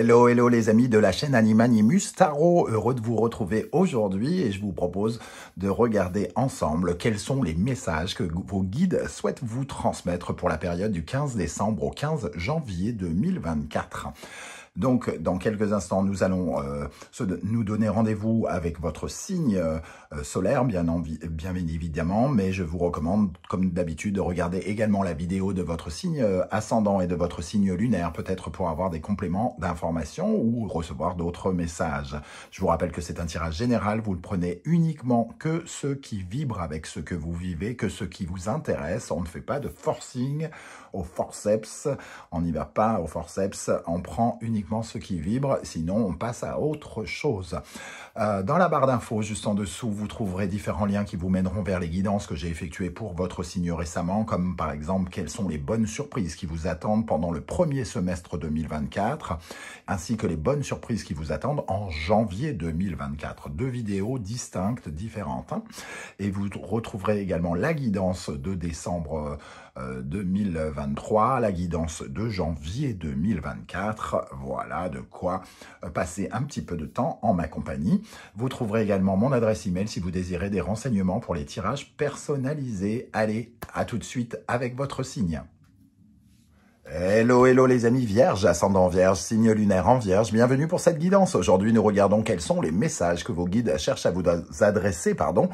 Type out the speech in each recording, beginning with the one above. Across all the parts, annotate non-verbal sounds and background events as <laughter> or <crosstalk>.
Hello, hello les amis de la chaîne Animanimus Taro heureux de vous retrouver aujourd'hui et je vous propose de regarder ensemble quels sont les messages que vos guides souhaitent vous transmettre pour la période du 15 décembre au 15 janvier 2024. Donc, dans quelques instants, nous allons euh, nous donner rendez-vous avec votre signe euh, euh, solaire, bien, bien évidemment, mais je vous recommande, comme d'habitude, de regarder également la vidéo de votre signe ascendant et de votre signe lunaire, peut-être pour avoir des compléments d'informations ou recevoir d'autres messages. Je vous rappelle que c'est un tirage général, vous le prenez uniquement que ceux qui vibrent avec ce que vous vivez, que ceux qui vous intéressent. On ne fait pas de forcing au forceps, on n'y va pas au forceps, on prend uniquement ce qui vibre, sinon on passe à autre chose. Euh, dans la barre d'infos, juste en dessous, vous trouverez différents liens qui vous mèneront vers les guidances que j'ai effectuées pour votre signe récemment, comme par exemple quelles sont les bonnes surprises qui vous attendent pendant le premier semestre 2024, ainsi que les bonnes surprises qui vous attendent en janvier 2024. Deux vidéos distinctes, différentes. Hein. Et vous retrouverez également la guidance de décembre euh, 2023, euh, la guidance de janvier 2024. Voilà de quoi euh, passer un petit peu de temps en ma compagnie. Vous trouverez également mon adresse email si vous désirez des renseignements pour les tirages personnalisés. Allez, à tout de suite avec votre signe. Hello, hello les amis vierges, ascendant vierge, signe lunaire en vierge, bienvenue pour cette guidance. Aujourd'hui, nous regardons quels sont les messages que vos guides cherchent à vous adresser, pardon,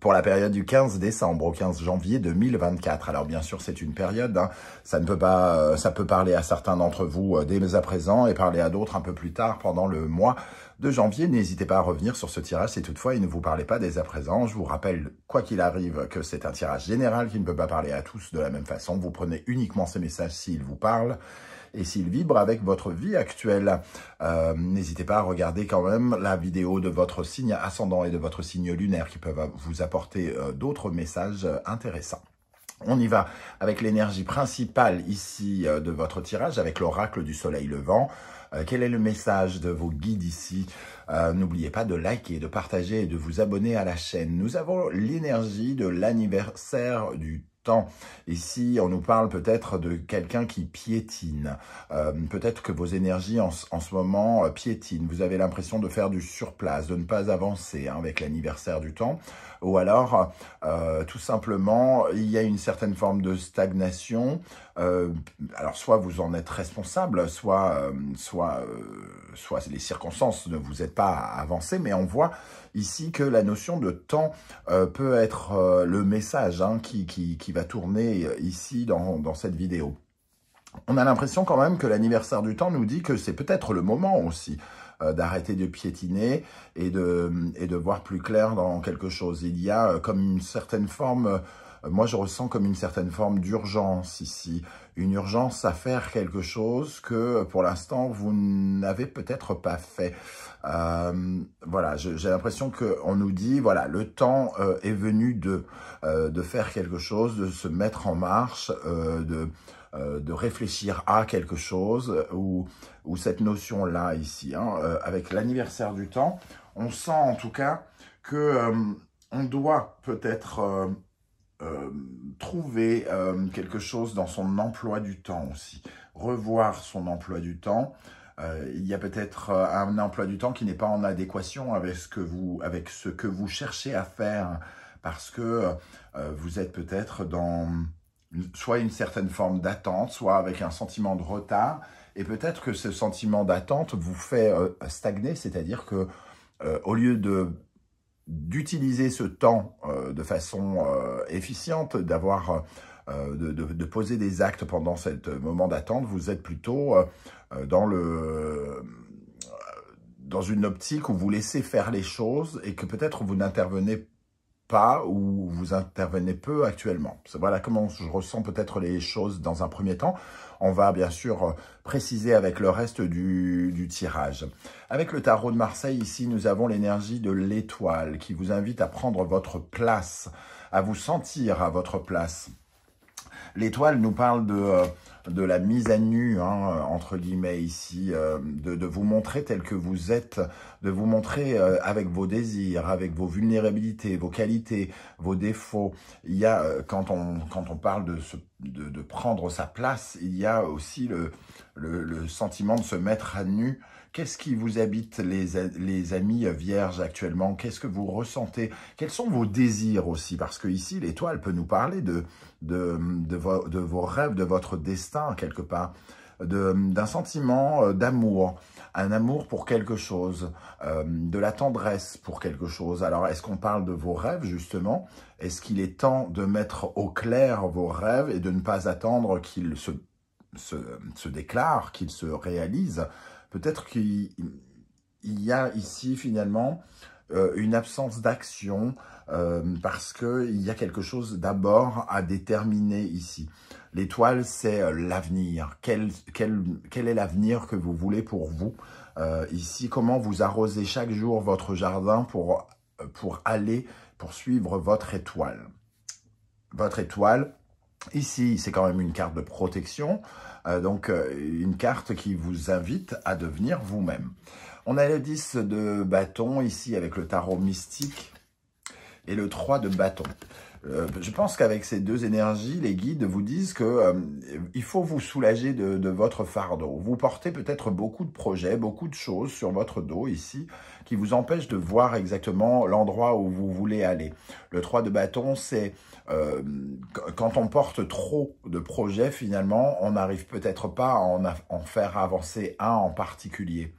pour la période du 15 décembre au 15 janvier 2024. Alors bien sûr, c'est une période, hein. ça ne peut pas, euh, ça peut parler à certains d'entre vous euh, dès à présent et parler à d'autres un peu plus tard pendant le mois de janvier. N'hésitez pas à revenir sur ce tirage si toutefois il ne vous parlait pas dès à présent. Je vous rappelle, quoi qu'il arrive, que c'est un tirage général qui ne peut pas parler à tous de la même façon. Vous prenez uniquement ces messages s'ils vous parlent et s'il vibre avec votre vie actuelle. Euh, n'hésitez pas à regarder quand même la vidéo de votre signe ascendant et de votre signe lunaire qui peuvent vous apporter euh, d'autres messages euh, intéressants. On y va avec l'énergie principale ici de votre tirage, avec l'oracle du soleil levant. quel est le message de vos guides ici N'oubliez pas de liker, de partager et de vous abonner à la chaîne. Nous avons l'énergie de l'anniversaire du temps. Ici, on nous parle peut-être de quelqu'un qui piétine. Euh, peut-être que vos énergies en, ce moment euh, piétinent. Vous avez l'impression de faire du surplace, de ne pas avancer hein, avec l'anniversaire du temps ou alors euh, tout simplement il y a une certaine forme de stagnation. Euh, alors soit vous en êtes responsable, euh, soit les circonstances ne vous aident pas à avancer, mais on voit ici que la notion de temps peut être le message hein, qui, va tourner ici dans, dans cette vidéo on a l'impression quand même que l'anniversaire du temps nous dit que c'est peut-être le moment aussi euh, d'arrêter de piétiner et de, et de voir plus clair dans quelque chose. Il y a euh, comme une certaine forme euh, moi je ressens comme une certaine forme d'urgence ici, une urgence à faire quelque chose que pour l'instant vous n'avez peut-être pas fait. voilà, j'ai l'impression qu'on nous dit, voilà, le temps est venu de, de faire quelque chose, de se mettre en marche, de euh, de réfléchir à quelque chose, euh, ou, cette notion-là ici, hein, euh, avec l'anniversaire du temps, on sent en tout cas que on doit peut-être trouver quelque chose dans son emploi du temps aussi, revoir son emploi du temps, il y a peut-être un emploi du temps qui n'est pas en adéquation avec ce que vous, avec ce que vous cherchez à faire, parce que vous êtes peut-être dans soit une certaine forme d'attente, soit avec un sentiment de retard. Et peut-être que ce sentiment d'attente vous fait euh, stagner, c'est-à-dire que euh, au lieu de d'utiliser ce temps euh, de façon efficiente, d'avoir de, poser des actes pendant ce moment d'attente, vous êtes plutôt dans le dans une optique où vous laissez faire les choses et que peut-être vous n'intervenez pas ou vous intervenez peu actuellement. Voilà comment je ressens peut-être les choses dans un premier temps. On va bien sûr préciser avec le reste du, du tirage. Avec le tarot de Marseille, ici, nous avons l'énergie de l'étoile qui vous invite à prendre votre place, à vous sentir à votre place. L'étoile nous parle de... Euh, de la mise à nu, hein, entre guillemets ici, euh, de, vous montrer tel que vous êtes, de vous montrer euh, avec vos désirs, avec vos vulnérabilités, vos qualités, vos défauts. Il y a, euh, quand on, quand on parle de, de prendre sa place, il y a aussi le, le, sentiment de se mettre à nu. Qu'est-ce qui vous habite, les, les amis vierges actuellement Qu'est-ce que vous ressentez Quels sont vos désirs aussi Parce que ici, l'étoile peut nous parler de, de, de, de, vos rêves, de votre destin, quelque part, d'un sentiment euh, d'amour, un amour pour quelque chose, euh, de la tendresse pour quelque chose. Alors, est-ce qu'on parle de vos rêves, justement Est-ce qu'il est temps de mettre au clair vos rêves et de ne pas attendre qu'ils se se, déclare, qu'il se réalise, peut-être qu'il y a ici finalement euh, une absence d'action euh, parce qu'il y a quelque chose d'abord à déterminer ici. L'étoile, c'est euh, l'avenir. Quel, est l'avenir que vous voulez pour vous Ici, comment vous arrosez chaque jour votre jardin pour, pour aller poursuivre votre étoile Votre étoile, Ici, c'est quand même une carte de protection, euh, donc euh, une carte qui vous invite à devenir vous-même. On a le 10 de bâton ici avec le tarot mystique et le 3 de bâton. Euh, je pense qu'avec ces deux énergies, les guides vous disent que euh, il faut vous soulager de, votre fardeau. Vous portez peut-être beaucoup de projets, beaucoup de choses sur votre dos ici qui vous empêchent de voir exactement l'endroit où vous voulez aller. Le 3 de bâton, c'est euh, quand on porte trop de projets, finalement, on n'arrive peut-être pas à en, faire avancer un en particulier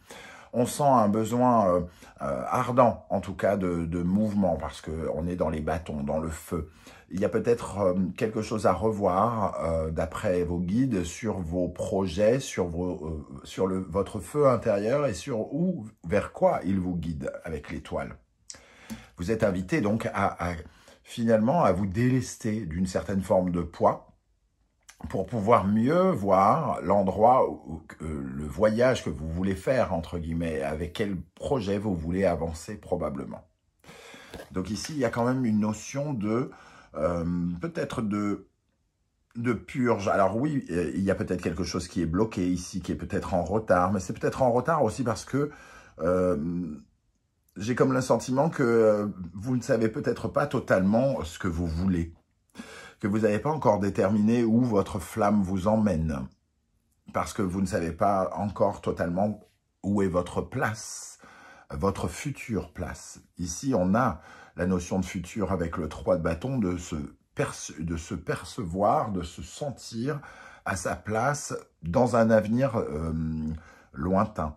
on sent un besoin euh, euh, ardent, en tout cas, de, mouvement, parce qu'on est dans les bâtons, dans le feu. Il y a peut-être euh, quelque chose à revoir, d'après vos guides, sur vos projets, sur, votre feu intérieur et sur où, vers quoi il vous guide avec l'étoile. Vous êtes invité donc à finalement à vous délester d'une certaine forme de poids pour pouvoir mieux voir l'endroit, euh, le voyage que vous voulez faire, entre guillemets, avec quel projet vous voulez avancer probablement. Donc ici, il y a quand même une notion de, euh, peut-être de, de purge. Alors oui, euh, il y a peut-être quelque chose qui est bloqué ici, qui est peut-être en retard, mais c'est peut-être en retard aussi parce que j'ai comme le sentiment que vous ne savez peut-être pas totalement ce que vous voulez que vous n'avez pas encore déterminé où votre flamme vous emmène, parce que vous ne savez pas encore totalement où est votre place, votre future place. Ici, on a la notion de futur avec le 3 de bâton, de se, de se percevoir, de se sentir à sa place dans un avenir euh, lointain.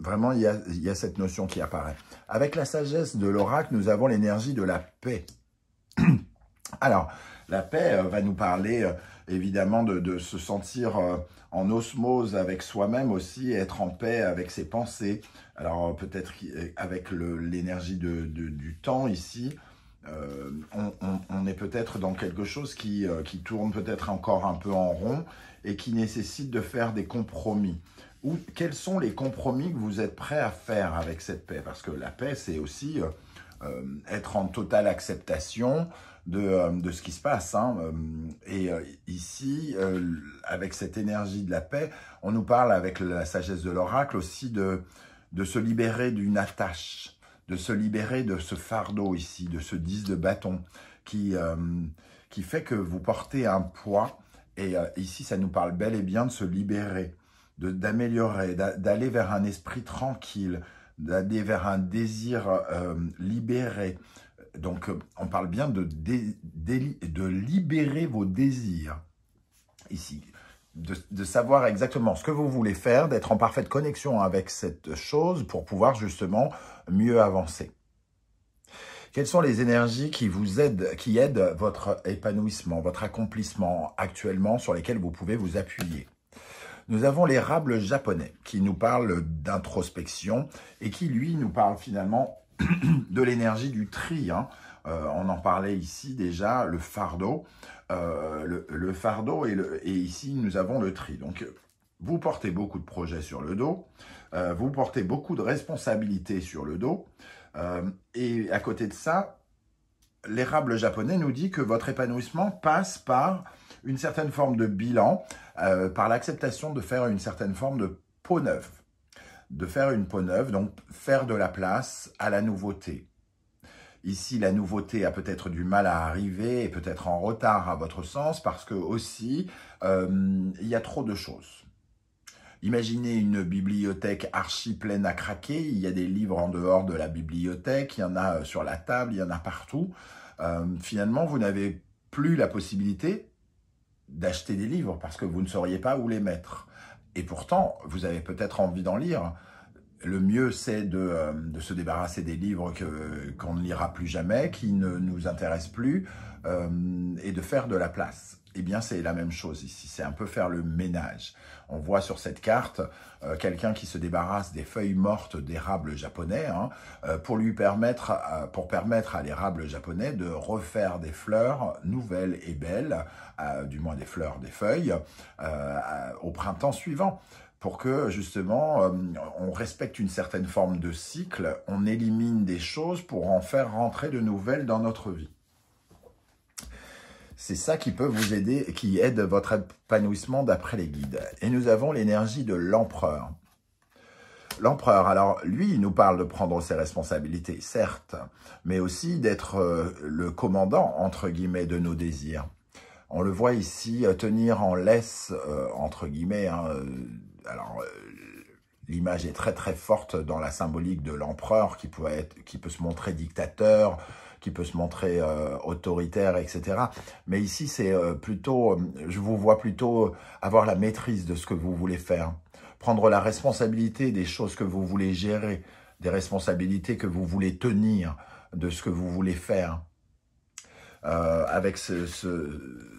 Vraiment, il il y, a, cette notion qui apparaît. Avec la sagesse de l'oracle, nous avons l'énergie de la paix. <clears throat> Alors, la paix euh, va nous parler euh, évidemment de, se sentir euh, en osmose avec soi-même aussi, être en paix avec ses pensées. Alors peut-être avec l'énergie du temps ici, on, est peut-être dans quelque chose qui, tourne peut-être encore un peu en rond et qui nécessite de faire des compromis. Ou quels sont les compromis que vous êtes prêts à faire avec cette paix Parce que la paix, c'est aussi être en totale acceptation, euh, de, ce qui se passe. Hein, euh, et euh, ici, avec cette énergie de la paix, on nous parle avec la sagesse de l'oracle aussi de, se libérer d'une attache, de se libérer de ce fardeau ici, de ce 10 de bâton qui, fait que vous portez un poids. Et ici, ça nous parle bel et bien de se libérer, d'améliorer, d'aller vers un esprit tranquille, d'aller vers un désir libéré, donc euh, on parle bien de, de libérer vos désirs ici, de, de, savoir exactement ce que vous voulez faire, d'être en parfaite connexion avec cette chose pour pouvoir justement mieux avancer. Quelles sont les énergies qui vous aident, qui aident votre épanouissement, votre accomplissement actuellement sur lesquelles vous pouvez vous appuyer nous avons l'érable japonais qui nous parle d'introspection et qui, lui, nous parle finalement <clears throat> de l'énergie du tri. Hein. Euh, on en parlait ici déjà, le fardeau. Euh, le, fardeau et, ici, nous avons le tri. Donc, vous portez beaucoup de projets sur le dos, euh, vous portez beaucoup de responsabilités sur le dos. et à côté de ça, l'érable japonais nous dit que votre épanouissement passe par une certaine forme de bilan, par l'acceptation de faire une certaine forme de peau neuve de faire une peau neuve, donc faire de la place à la nouveauté. Ici, la nouveauté a peut-être du mal à arriver et peut-être en retard à votre sens parce que aussi, euh, il y a trop de choses. Imaginez une bibliothèque archi pleine à craquer. Il y a des livres en dehors de la bibliothèque, il y en a euh, sur la table, il y en a partout. Euh, finalement, vous n'avez plus la possibilité d'acheter des livres parce que vous ne sauriez pas où les mettre. Et pourtant, vous avez peut-être envie d'en lire le mieux, c'est euh, de, se débarrasser des livres qu'on ne lira plus jamais, qui ne nous intéressent plus, euh, et de faire de la place. Eh bien, c'est la même chose ici, c'est un peu faire le ménage. On voit sur cette carte euh, quelqu'un qui se débarrasse des feuilles mortes d'érable japonais hein, pour lui permettre, pour permettre à l'érable japonais de refaire des fleurs nouvelles et belles, du moins des fleurs, des feuilles, au printemps suivant pour que justement euh, on respecte une certaine forme de cycle, on élimine des choses pour en faire rentrer de nouvelles dans notre vie. C'est ça qui peut vous aider, qui aide votre épanouissement d'après les guides. Et nous avons l'énergie de l'empereur. L'empereur, alors lui, il nous parle de prendre ses responsabilités, certes, mais aussi d'être euh, le commandant, entre guillemets, de nos désirs. On le voit ici euh, tenir en laisse, entre guillemets, hein, alors, euh, l'image est très très forte dans la symbolique de l'empereur qui, peut être, qui peut se montrer dictateur, qui peut se montrer euh, autoritaire, etc. Mais ici, c'est euh, plutôt, je vous vois plutôt avoir la maîtrise de ce que vous voulez faire, prendre la responsabilité des choses que vous voulez gérer, des responsabilités que vous voulez tenir, de ce que vous voulez faire. avec ce,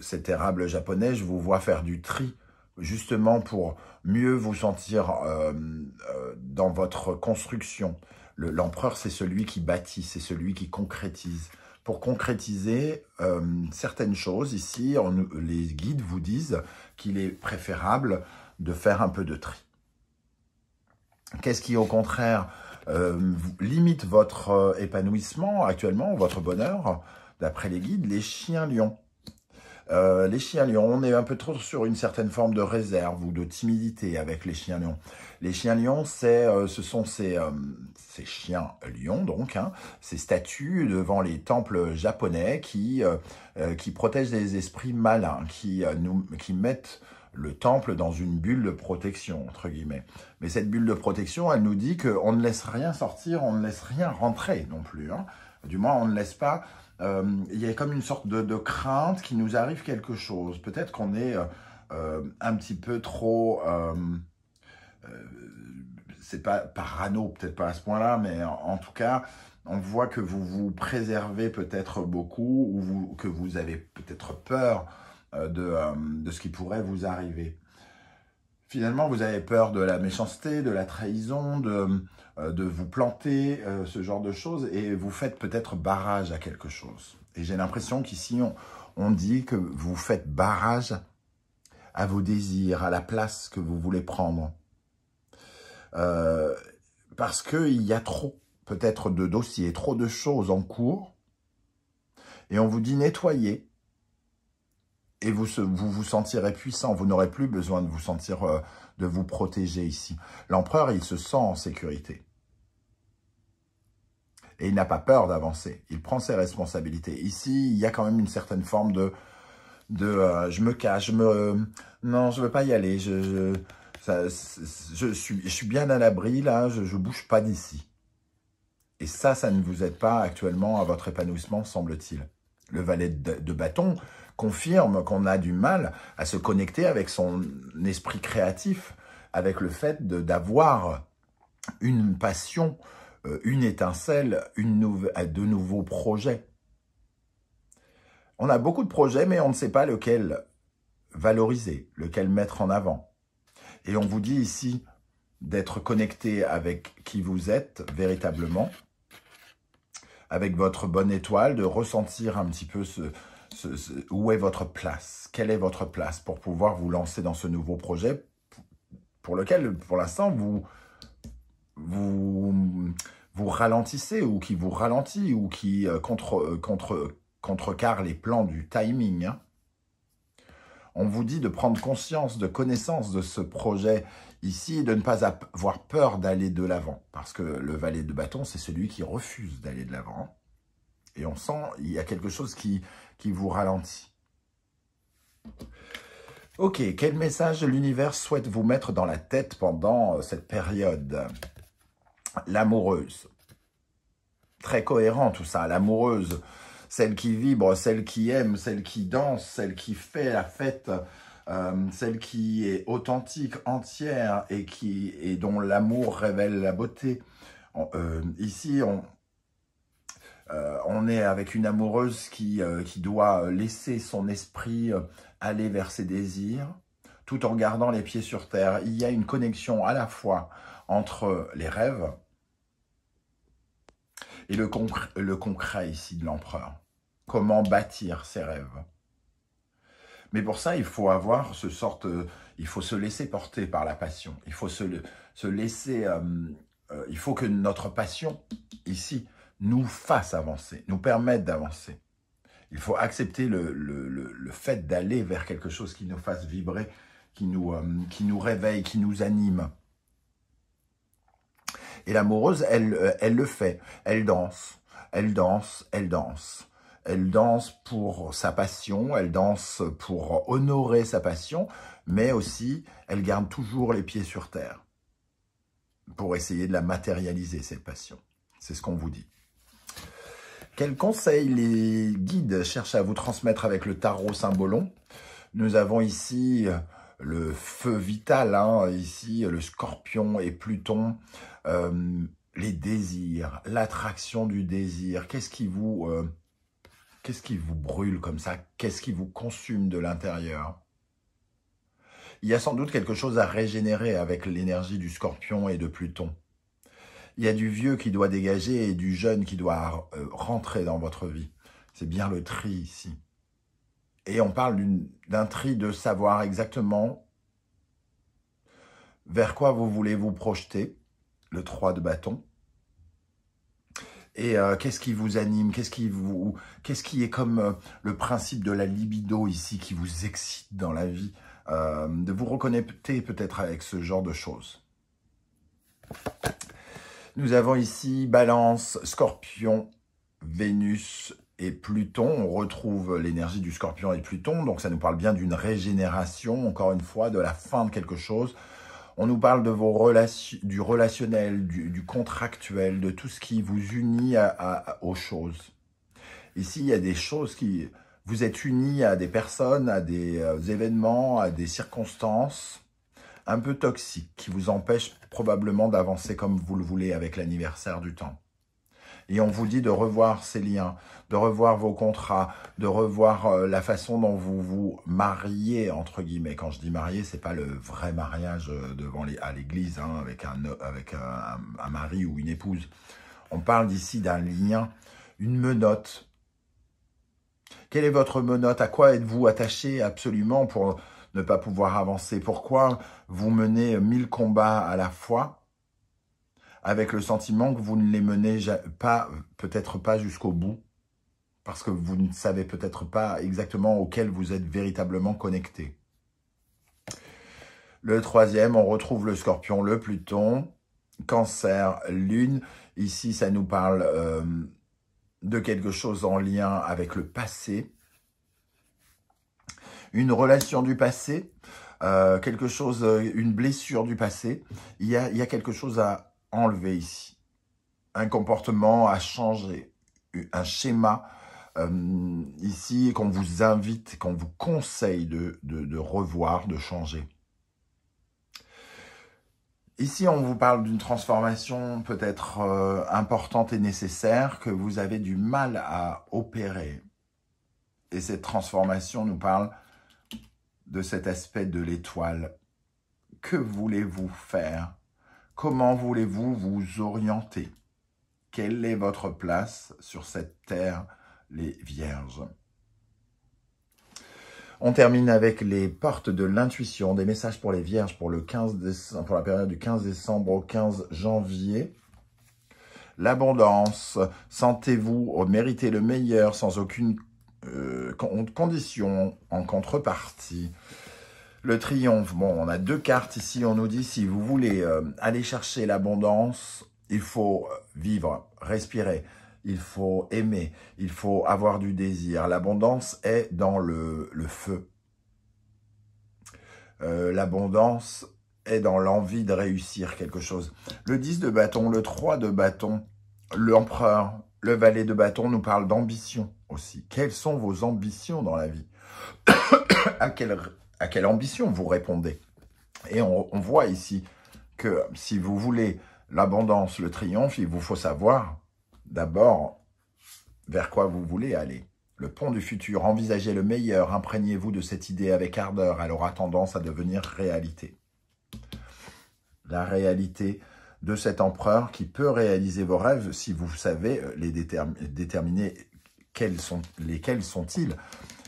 cet érable japonais, je vous vois faire du tri justement pour mieux vous sentir euh, euh, dans votre construction. L'empereur, c'est celui qui bâtit, c'est celui qui concrétise. Pour concrétiser euh, certaines choses, ici, les guides vous disent qu'il est préférable de faire un peu de tri. Qu'est-ce qui, au contraire, limite votre épanouissement actuellement, votre bonheur D'après les guides, les chiens lions. Euh, les chiens lions, on est un peu trop sur une certaine forme de réserve ou de timidité avec les chiens lions. Les chiens lions, c'est, euh, ce sont euh, ces, chiens lions, donc, hein, ces statues devant les temples japonais qui, protègent des esprits malins, qui, mettent le temple dans une bulle de protection, entre guillemets. Mais cette bulle de protection, elle nous dit qu'on ne laisse rien sortir, on ne laisse rien rentrer non plus. Hein. Du moins, on ne laisse pas euh, il y a comme une sorte de, crainte qu'il nous arrive quelque chose. Peut-être qu'on est euh, euh, un petit peu trop... c'est pas parano, peut-être pas à ce point-là, mais en, tout cas, on voit que vous vous préservez peut-être beaucoup ou que vous avez peut-être peur de, ce qui pourrait vous arriver finalement, vous avez peur de la méchanceté, de la trahison, de, euh, de vous planter, euh, ce genre de choses, et vous faites peut-être barrage à quelque chose. Et j'ai l'impression qu'ici, on, on dit que vous faites barrage à vos désirs, à la place que vous voulez prendre. Euh, parce qu'il y a trop, peut-être, de dossiers, trop de choses en cours, et on vous dit nettoyer, et vous, vous sentirez puissant, vous n'aurez plus besoin de vous sentir, euh, de vous protéger ici. L'empereur, il se sent en sécurité. Et il n'a pas peur d'avancer, il prend ses responsabilités. Ici, il y a quand même une certaine forme de, de euh, je me cache, je me, non, je ne veux pas y aller, je, suis, je suis bien à l'abri là, je, ne bouge pas d'ici. Et ça, ça ne vous aide pas actuellement à votre épanouissement, semble-t-il. Le valet de bâton, confirme qu'on a du mal à se connecter avec son esprit créatif, avec le fait d'avoir une passion, euh, une étincelle, une euh, de nouveaux projets. On a beaucoup de projets, mais on ne sait pas lequel valoriser, lequel mettre en avant. Et on vous dit ici d'être connecté avec qui vous êtes véritablement, avec votre bonne étoile, de ressentir un petit peu ce, où est votre place Quelle est votre place pour pouvoir vous lancer dans ce nouveau projet pour lequel, pour l'instant, vous, vous, ralentissez ou qui vous ralentit ou qui euh, contre, euh, contre, contrecarre les plans du timing hein? on vous dit de prendre conscience, de connaissance de ce projet ici et de ne pas avoir peur d'aller de l'avant. Parce que le valet de bâton, c'est celui qui refuse d'aller de l'avant. Hein. Et on sent, il y a quelque chose qui, qui vous ralentit. Ok, quel message l'univers souhaite vous mettre dans la tête pendant euh, cette période L'amoureuse. Très cohérent tout ça, l'amoureuse. Celle qui vibre, celle qui aime, celle qui danse, celle qui fait la fête, euh, celle qui est authentique, entière et, qui, dont l'amour révèle la beauté. Euh, ici, on, euh, on est avec une amoureuse qui, euh, doit euh, laisser son esprit aller vers ses désirs tout en gardant les pieds sur terre. Il y a une connexion à la fois entre les rêves et le, concret ici de l'empereur. Comment bâtir ses rêves mais pour ça, il faut avoir ce sorte, il faut se laisser porter par la passion. Il faut se, laisser, il faut que notre passion ici nous fasse avancer, nous permette d'avancer. Il faut accepter le, fait d'aller vers quelque chose qui nous fasse vibrer, qui nous, euh, qui nous réveille, qui nous anime. Et l'amoureuse, elle, euh, elle le fait. Elle danse, elle danse, elle danse. Elle danse pour sa passion, elle danse pour honorer sa passion, mais aussi, elle garde toujours les pieds sur terre pour essayer de la matérialiser, cette passion. C'est ce qu'on vous dit. Quels conseils les guides cherchent à vous transmettre avec le tarot symbolon Nous avons ici euh, le feu vital, hein, ici euh, le scorpion et Pluton, euh, les désirs, l'attraction du désir. Qu'est-ce qui vous... Qu'est-ce qui vous brûle comme ça Qu'est-ce qui vous consume de l'intérieur Il y a sans doute quelque chose à régénérer avec l'énergie du scorpion et de Pluton. Il y a du vieux qui doit dégager et du jeune qui doit euh, rentrer dans votre vie. C'est bien le tri ici. Et on parle d'un tri de savoir exactement vers quoi vous voulez vous projeter, le 3 de bâton. Et euh, qu'est-ce qui vous anime Qu'est-ce qui vous Qu'est-ce qui est comme euh, le principe de la libido ici qui vous excite dans la vie De vous reconnecter peut-être avec ce genre de choses. Nous avons ici Balance, Scorpion, Vénus et Pluton. On retrouve l'énergie du Scorpion et Pluton, donc ça nous parle bien d'une régénération, encore une fois, de la fin de quelque chose. On nous parle de vos relations, du relationnel, du, contractuel, de tout ce qui vous unit à, aux choses. Ici, il y a des choses qui... Vous êtes unis à des personnes, à des euh, événements, à des circonstances un peu toxique qui vous empêche probablement d'avancer comme vous le voulez avec l'anniversaire du temps. Et on vous dit de revoir ces liens, de revoir vos contrats, de revoir euh, la façon dont vous vous mariez, entre guillemets. Quand je dis marier, c'est pas le vrai mariage euh, devant à l'église, hein, avec, un, avec un, mari ou une épouse. On parle d'ici d'un lien, une menotte. Quelle est votre menotte À quoi êtes-vous attaché absolument pour ne pas pouvoir avancer Pourquoi vous menez mille combats à la fois avec le sentiment que vous ne les menez pas, peut-être pas jusqu'au bout parce que vous ne savez peut-être pas exactement auquel vous êtes véritablement connecté. Le troisième, on retrouve le scorpion, le Pluton, cancer, lune. Ici, ça nous parle euh, de quelque chose en lien avec le passé, une relation du passé, euh, quelque chose, euh, une blessure du passé. Il y a, quelque chose à enlever ici. Un comportement à changer, un schéma euh, ici qu'on vous invite, qu'on vous conseille de, revoir, de changer. Ici, on vous parle d'une transformation peut-être importante et nécessaire que vous avez du mal à opérer. Et cette transformation nous parle de cet aspect de l'étoile. Que voulez-vous faire Comment voulez-vous vous orienter Quelle est votre place sur cette terre, les vierges on termine avec les portes de l'intuition, des messages pour les vierges pour, le 15 pour la période du 15 décembre au 15 janvier. L'abondance, sentez-vous oh, mériter le meilleur sans aucune euh, conditions en contrepartie. Le triomphe, bon, on a deux cartes ici. On nous dit, si vous voulez euh, aller chercher l'abondance, il faut vivre, respirer, il faut aimer, il faut avoir du désir. L'abondance est dans le, feu. Euh, l'abondance est dans l'envie de réussir quelque chose. Le 10 de bâton, le 3 de bâton, l'empereur, le valet de bâton nous parle d'ambition aussi. Quelles sont vos ambitions dans la vie <coughs> à, quelle, à quelle ambition vous répondez Et on, on voit ici que si vous voulez l'abondance, le triomphe, il vous faut savoir d'abord vers quoi vous voulez aller. Le pont du futur, envisagez le meilleur, imprégnez-vous de cette idée avec ardeur, elle aura tendance à devenir réalité. La réalité, de cet empereur qui peut réaliser vos rêves si vous savez euh, les déterminer quels sont, lesquels sont-ils.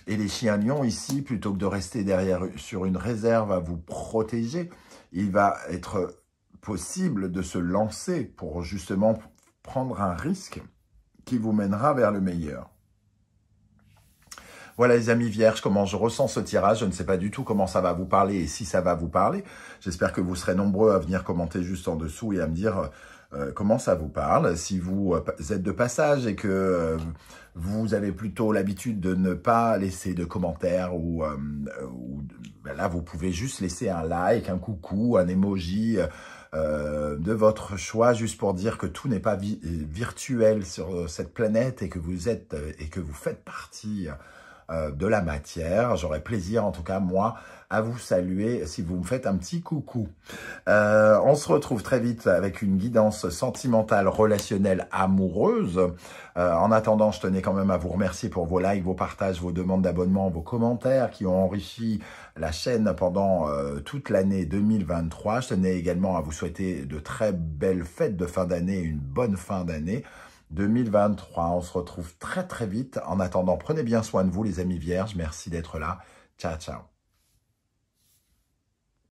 Et les chiens lions ici, plutôt que de rester derrière sur une réserve à vous protéger, il va être possible de se lancer pour justement prendre un risque qui vous mènera vers le meilleur. Voilà les amis vierges, comment je ressens ce tirage. Je ne sais pas du tout comment ça va vous parler et si ça va vous parler. J'espère que vous serez nombreux à venir commenter juste en dessous et à me dire euh, euh, comment ça vous parle. Si vous euh, êtes de passage et que vous avez plutôt l'habitude de ne pas laisser de commentaires ou, ben là, vous pouvez juste laisser un like, un coucou, un emoji de votre choix, juste pour dire que tout n'est pas virtuel sur cette planète et que vous êtes et que vous faites partie euh, de la matière. j'aurais plaisir, en tout cas moi, à vous saluer si vous me faites un petit coucou. Euh, on se retrouve très vite avec une guidance sentimentale, relationnelle, amoureuse. Euh, en attendant, je tenais quand même à vous remercier pour vos likes, vos partages, vos demandes d'abonnement, vos commentaires qui ont enrichi la chaîne pendant toute l'année 2023. Je tenais également à vous souhaiter de très belles fêtes de fin d'année, une bonne fin d'année. 2023. On se retrouve très très vite. En attendant, prenez bien soin de vous les amis vierges. Merci d'être là. Ciao, ciao.